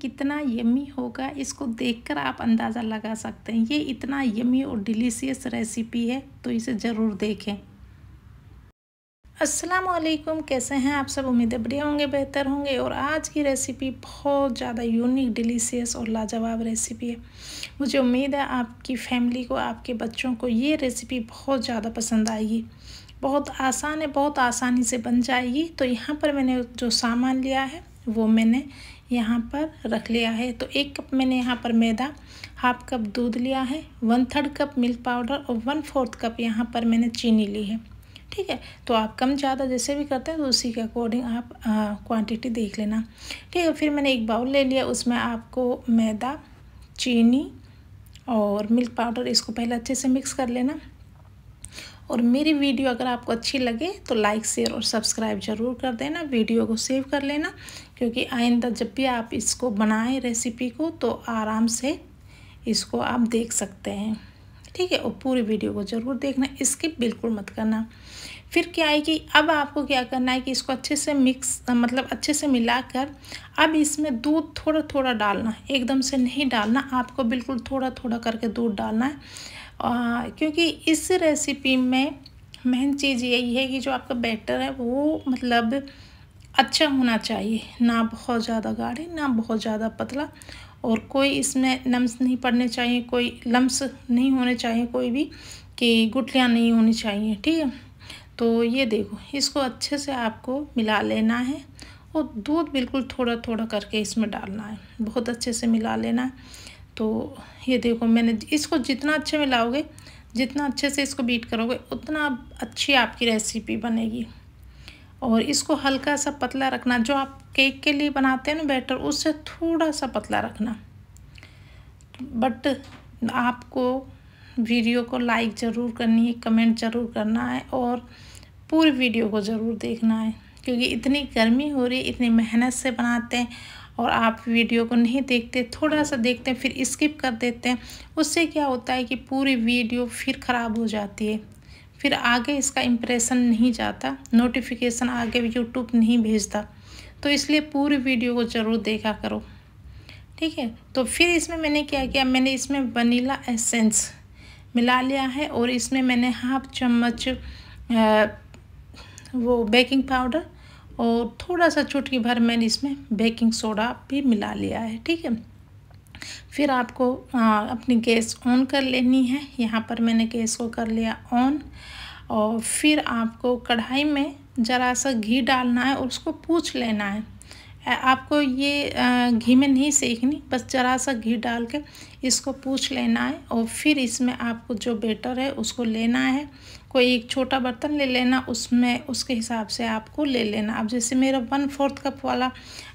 कितना यमी होगा इसको देखकर आप अंदाज़ा लगा सकते हैं ये इतना यमी और डिलीशियस रेसिपी है तो इसे ज़रूर देखें असलकुम कैसे हैं आप सब उम्मीदें बढ़िया होंगे बेहतर होंगे और आज की रेसिपी बहुत ज़्यादा यूनिक डिलीशियस और लाजवाब रेसिपी है मुझे उम्मीद है आपकी फैमिली को आपके बच्चों को ये रेसिपी बहुत ज़्यादा पसंद आएगी बहुत आसान है बहुत आसानी से बन जाएगी तो यहाँ पर मैंने जो सामान लिया है वो मैंने यहाँ पर रख लिया है तो एक कप मैंने यहाँ पर मैदा हाफ कप दूध लिया है one third cup milk powder और वन फोर्थ कप यहाँ पर मैंने चीनी ली है ठीक है तो आप कम ज़्यादा जैसे भी करते हैं तो उसी के अकॉर्डिंग आप क्वांटिटी देख लेना ठीक है फिर मैंने एक बाउल ले लिया उसमें आपको मैदा चीनी और मिल्क पाउडर इसको पहले अच्छे से मिक्स कर लेना और मेरी वीडियो अगर आपको अच्छी लगे तो लाइक शेयर और सब्सक्राइब ज़रूर कर देना वीडियो को सेव कर लेना क्योंकि आइंदा जब भी आप इसको बनाएं रेसिपी को तो आराम से इसको आप देख सकते हैं ठीक है और पूरी वीडियो को ज़रूर देखना स्किप बिल्कुल मत करना फिर क्या है कि अब आपको क्या करना है कि इसको अच्छे से मिक्स मतलब अच्छे से मिलाकर अब इसमें दूध थोड़ा थोड़ा डालना एकदम से नहीं डालना आपको बिल्कुल थोड़ा थोड़ा करके दूध डालना है आ, क्योंकि इस रेसिपी में मेन चीज़ यही है कि जो आपका बैटर है वो मतलब अच्छा होना चाहिए ना बहुत ज़्यादा गाढ़े ना बहुत ज़्यादा पतला और कोई इसमें लम्स नहीं पड़ने चाहिए कोई लम्स नहीं होने चाहिए कोई भी कि गुठलियाँ नहीं होनी चाहिए ठीक है तो ये देखो इसको अच्छे से आपको मिला लेना है और दूध बिल्कुल थोड़ा थोड़ा करके इसमें डालना है बहुत अच्छे से मिला लेना है तो ये देखो मैंने इसको जितना अच्छे मिलाओगे जितना अच्छे से इसको बीट करोगे उतना अच्छी आपकी रेसिपी बनेगी और इसको हल्का सा पतला रखना जो आप केक के लिए बनाते हैं ना बैटर उससे थोड़ा सा पतला रखना बट आपको वीडियो को लाइक ज़रूर करनी है कमेंट ज़रूर करना है और पूरी वीडियो को ज़रूर देखना है क्योंकि इतनी गर्मी हो रही है इतनी मेहनत से बनाते हैं और आप वीडियो को नहीं देखते थोड़ा सा देखते हैं फिर स्किप कर देते हैं उससे क्या होता है कि पूरी वीडियो फिर ख़राब हो जाती है फिर आगे इसका इम्प्रेशन नहीं जाता नोटिफिकेशन आगे यूट्यूब नहीं भेजता तो इसलिए पूरी वीडियो को ज़रूर देखा करो ठीक है तो फिर इसमें मैंने क्या किया मैंने इसमें वनीला एसेंस मिला लिया है और इसमें मैंने हाफ चम्मच वो बेकिंग पाउडर और थोड़ा सा चुटकी भर मैंने इसमें बेकिंग सोडा भी मिला लिया है ठीक है फिर आपको आ, अपनी गैस ऑन कर लेनी है यहाँ पर मैंने गैस को कर लिया ऑन और फिर आपको कढ़ाई में ज़रा सा घी डालना है और उसको पूछ लेना है आपको ये घी में नहीं सेकनी बस ज़रा सा घी डाल के इसको पूछ लेना है और फिर इसमें आपको जो बेटर है उसको लेना है कोई एक छोटा बर्तन ले लेना उसमें उसके हिसाब से आपको ले लेना अब जैसे मेरा वन फोर्थ कप वाला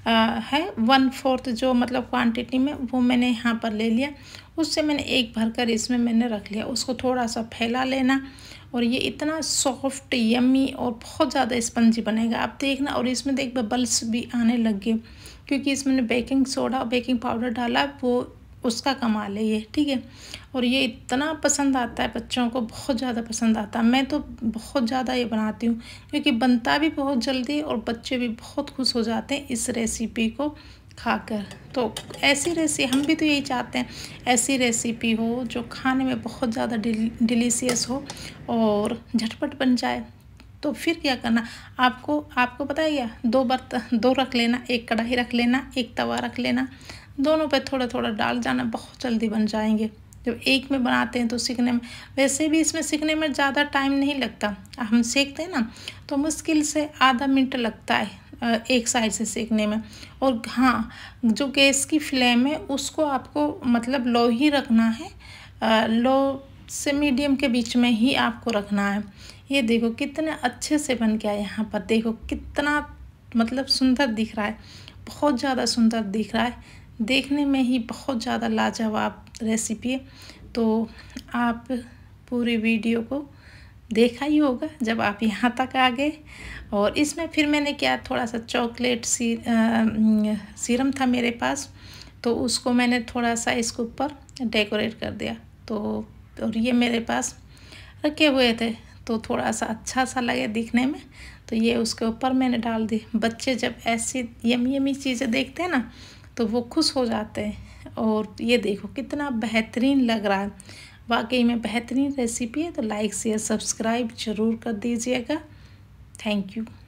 आ, है वन फोर्थ जो मतलब क्वांटिटी में वो मैंने यहाँ पर ले लिया उससे मैंने एक भरकर इसमें मैंने रख लिया उसको थोड़ा सा फैला लेना और ये इतना सॉफ्ट यमी और बहुत ज़्यादा स्पंजी बनेगा आप देखना और इसमें देख बबल्स भी आने लग गए क्योंकि इसमें बेकिंग सोडा और बेकिंग पाउडर डाला वो उसका कमाल है ये ठीक है और ये इतना पसंद आता है बच्चों को बहुत ज़्यादा पसंद आता है मैं तो बहुत ज़्यादा ये बनाती हूँ क्योंकि बनता भी बहुत जल्दी और बच्चे भी बहुत खुश हो जाते हैं इस रेसिपी को खाकर तो ऐसी रेसिपी हम भी तो यही चाहते हैं ऐसी रेसिपी हो जो खाने में बहुत ज़्यादा डिलीशियस हो और झटपट बन जाए तो फिर क्या करना आपको आपको पता है क्या दो बर्तन दो रख लेना एक कढ़ाई रख लेना एक तवा रख लेना दोनों पे थोड़ा थोड़ा डाल जाना बहुत जल्दी बन जाएंगे जब एक में बनाते हैं तो सीखने में वैसे भी इसमें सीखने में ज़्यादा टाइम नहीं लगता हम सीखते हैं ना तो मुश्किल से आधा मिनट लगता है एक साइड से सीखने में और हाँ जो गैस की फ्लेम है उसको आपको मतलब लो ही रखना है लो से मीडियम के बीच में ही आपको रखना है ये देखो कितने अच्छे से बन गया यहाँ पर देखो कितना मतलब सुंदर दिख रहा है बहुत ज़्यादा सुंदर दिख रहा है देखने में ही बहुत ज़्यादा लाजवाब रेसिपी है तो आप पूरी वीडियो को देखा ही होगा जब आप यहाँ तक आ गए और इसमें फिर मैंने क्या थोड़ा सा चॉकलेट सी सीरम था मेरे पास तो उसको मैंने थोड़ा सा इसके ऊपर डेकोरेट कर दिया तो और ये मेरे पास रखे हुए थे तो थोड़ा सा अच्छा सा लगे दिखने में तो ये उसके ऊपर मैंने डाल दी बच्चे जब ऐसी यमी यमी चीज़ें देखते हैं ना तो वो खुश हो जाते हैं और ये देखो कितना बेहतरीन लग रहा है वाकई में बेहतरीन रेसिपी है तो लाइक शेयर सब्सक्राइब ज़रूर कर दीजिएगा थैंक यू